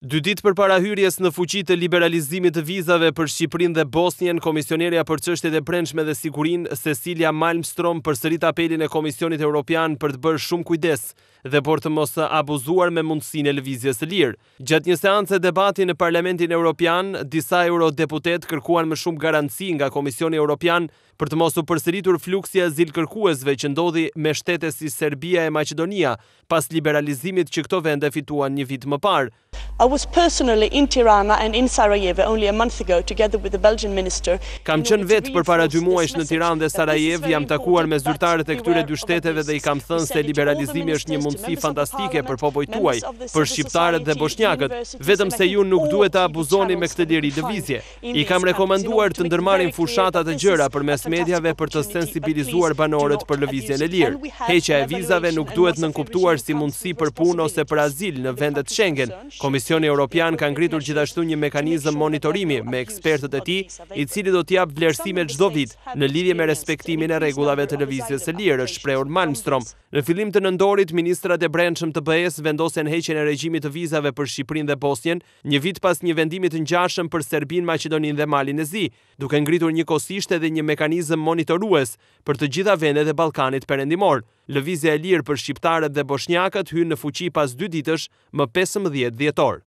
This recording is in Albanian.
Dy ditë për para hyrjes në fuqit e liberalizimit të vizave për Shqiprin dhe Bosnjen, Komisioneria për qështet e prenshme dhe sigurin, Cecilia Malmström për sërit apelin e Komisionit Europian për të bërë shumë kujdes dhe por të mosë abuzuar me mundësin e lëvizjes lirë. Gjatë një seance debati në Parlamentin Europian, disa eurodeputet kërkuan më shumë garanci nga Komisioni Europian për të mosu përsëritur fluksja zil kërkuesve që ndodhi me shtete si Serbia e Macedonia pas liberalizimit që këto vende fituan një vit më parë, I was personally in Tirana and in Sarajevo only a month ago together with the Belgian minister. Kam qenë vetë për para 2 muajsh në Tiranë dhe Sarajevo, jam takuar me zyrtarët e këtyre dy shteteve dhe i kam thënë se liberalizimi është një mundësi fantastike për popujt tuaj, për shqiptarët dhe bosnjakët, vetëm se ju nuk duhet të abuzoni me këtë liri lëvizje. I kam rekomanduar të ndërmarrin fushatat e gjëra përmes medjave për të sensibilizuar banorët për lëvizjen e lirë. Heqja e vizave nuk duhet nënkuptuar si mundësi për punë ose për azil në vendet Schengen. Komisioni Komisioni Europian ka ngritur gjithashtu një mekanizëm monitorimi me ekspertët e ti, i cili do t'jap vlerësime gjdo vit në lidhje me respektimin e regulave të revizjes e lirë, shpreur Malmström. Në filim të nëndorit, ministrat e brendshëm të bëhes vendosen heqen e regjimit të vizave për Shqiprin dhe Bosnjen, një vit pas një vendimit në gjashëm për Serbin, Macedonin dhe Malin e Zi, duke ngritur një kosisht edhe një mekanizëm monitorues për të gjitha vendet dhe Balkanit përendimor. Lëvizja e lirë për Shqiptarët dhe Boshnjakët hynë në fuqi pas dy ditësh më 15 djetorë.